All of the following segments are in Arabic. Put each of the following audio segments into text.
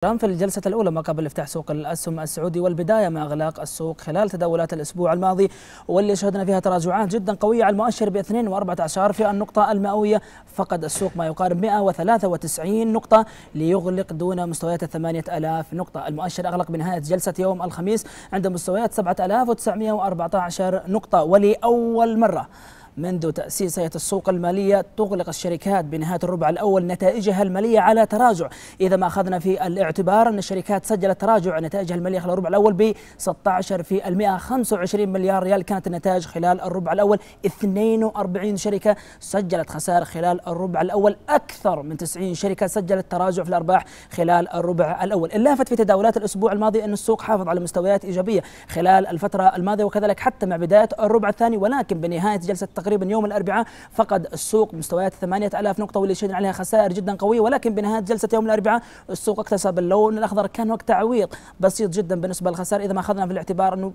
في الجلسة الأولى ما قبل افتتاح سوق الأسهم السعودي والبداية مع إغلاق السوق خلال تداولات الأسبوع الماضي واللي شهدنا فيها تراجعات جدا قوية على المؤشر ب 2.14 في النقطة المئوية فقد السوق ما يقارب 193 نقطة ليغلق دون مستويات 8000 نقطة المؤشر أغلق بنهاية جلسة يوم الخميس عند مستويات 7914 نقطة ولأول مرة منذ تأسيس هيئة السوق المالية تغلق الشركات بنهاية الربع الأول نتائجها المالية على تراجع إذا ما أخذنا في الاعتبار أن الشركات سجلت تراجع نتائجها المالية خلال الربع الأول ب 16 في المئة 25 مليار ريال كانت النتائج خلال الربع الأول 42 شركة سجلت خسائر خلال الربع الأول أكثر من 90 شركة سجلت تراجع في الأرباح خلال الربع الأول اللافت في تداولات الأسبوع الماضي أن السوق حافظ على مستويات إيجابية خلال الفترة الماضية وكذلك حتى مع بداية الربع الثاني ولكن بنهاية جلسة تقريبا يوم الأربعاء فقد السوق مستويات 8000 نقطة واللي شهدنا عليها خسائر جدا قوية ولكن بنهاية جلسة يوم الأربعاء السوق اكتسب اللون الأخضر كان وقت تعويض بسيط جدا بالنسبة للخسائر إذا ما أخذنا في الاعتبار أنه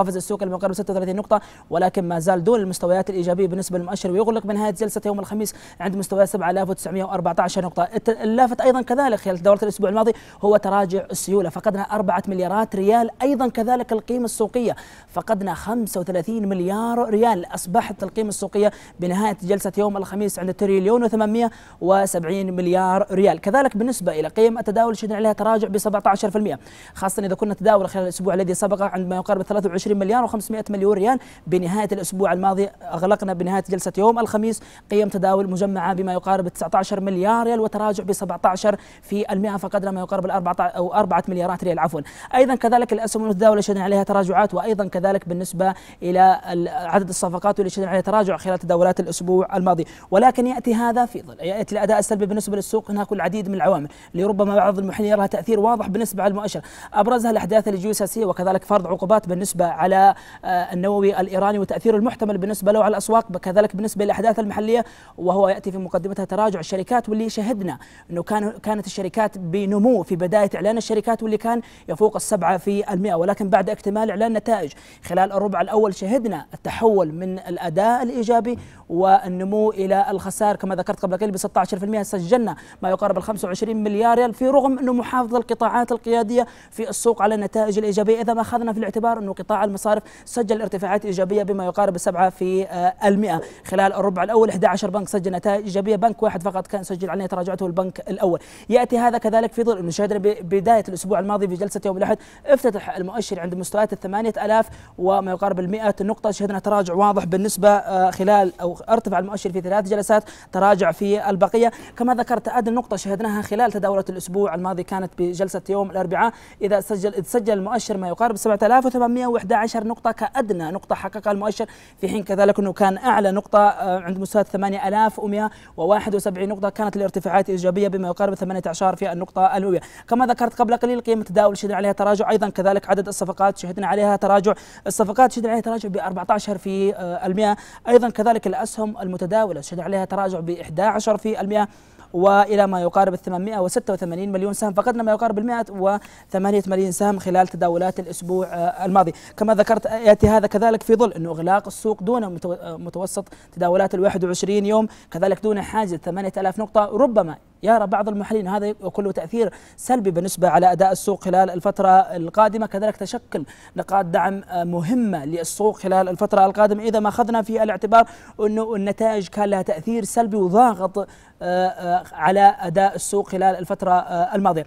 قفز السوق المقارب 36 نقطة ولكن ما زال دون المستويات الإيجابية بالنسبة للمؤشر ويغلق بنهاية جلسة يوم الخميس عند مستويات 7914 نقطة اللافت أيضا كذلك خلال دورة الأسبوع الماضي هو تراجع السيولة فقدنا 4 مليارات ريال أيضا كذلك القيمة السوقية فقدنا 35 مليار ريال أصبحت القيمة السوقية بنهاية جلسة يوم الخميس عند تريليون و870 مليار ريال كذلك بالنسبة إلى قيم التداول شهدنا عليها تراجع ب 17% خاصة إذا كنا تداول خلال الأسبوع الذي سبق عند ما يقارب 23 20 مليار و500 مليون ريال بنهاية الأسبوع الماضي أغلقنا بنهاية جلسة يوم الخميس قيم تداول مجمعة بما يقارب 19 مليار ريال وتراجع ب 17 في المئة فقدنا ما يقارب الأربعة أو 4 مليارات ريال عفوا أيضا كذلك الأسهم المتداولة شهدنا عليها تراجعات وأيضا كذلك بالنسبة إلى عدد الصفقات واللي شهدنا عليها تراجع خلال تداولات الأسبوع الماضي ولكن يأتي هذا في ظل يأتي الأداء السلبي بالنسبة للسوق هناك العديد من العوامل لربما بعض المحللين يرى تأثير واضح بالنسبة على المؤشر أبرزها الأحداث الجيوسياسية وكذلك فرض عقوبات بالنسبة على آه، النووي الإيراني وتأثيره المحتمل بالنسبة له على الأسواق كذلك بالنسبة للأحداث المحلية وهو يأتي في مقدمتها تراجع الشركات واللي شهدنا أنه كان كانت الشركات بنمو في بداية إعلان الشركات واللي كان يفوق السبعة في المئة ولكن بعد اكتمال إعلان النتائج خلال الربع الأول شهدنا التحول من الأداء الإيجابي والنمو إلى الخسائر كما ذكرت قبل قليل ب 16% سجلنا ما يقارب ال 25 مليار ريال في رغم أنه محافظ القطاعات القيادية في السوق على النتائج الإيجابية إذا ما أخذنا في الاعتبار أنه قطاع المصارف سجل ارتفاعات إيجابية بما يقارب 7 في آه، المئة خلال الربع الأول 11 بنك سجل نتائج إيجابية بنك واحد فقط كان سجل عليه تراجعته البنك الأول يأتي هذا كذلك في ظل أنه شهدنا بداية الأسبوع الماضي في جلسة يوم الأحد افتتح المؤشر عند مستويات ال 8000 وما يقارب ال 100 نقطة شهدنا تراجع واضح بالنسبة آه، خلال أو ارتفع المؤشر في ثلاث جلسات تراجع في البقية كما ذكرت أدنى نقطة شهدناها خلال تداولة الأسبوع الماضي كانت بجلسة يوم الأربعاء إذا سجل سجل المؤشر ما يقارب 7800 11 نقطة كأدنى نقطة حققها المؤشر في حين كذلك أنه كان أعلى نقطة آه، عند مستوى 8171 نقطة كانت الارتفاعات إيجابية بما يقارب 18 في النقطة الأولى كما ذكرت قبل قليل قيمة التداول شهدنا عليها تراجع أيضا كذلك عدد الصفقات شهدنا عليها تراجع الصفقات شهدنا عليها تراجع ب 14 في آه، المئة أيضا كذلك الأسهم المتداولة شهدنا عليها تراجع ب 11 في المئة والى ما يقارب ال 886 مليون سهم فقدنا ما يقارب ال 188 سهم خلال تداولات الاسبوع آه، الماضي كما ذكرت ياتي هذا كذلك في ظل انه اغلاق السوق دون متوسط تداولات ال 21 يوم كذلك دون حاجز 8000 نقطه ربما يرى بعض المحللين هذا يكون له تاثير سلبي بالنسبه على اداء السوق خلال الفتره القادمه كذلك تشكل نقاط دعم مهمه للسوق خلال الفتره القادمه اذا ما اخذنا في الاعتبار انه النتائج كان لها تاثير سلبي وضاغط آه، آه، على اداء السوق خلال الفتره آه، الماضيه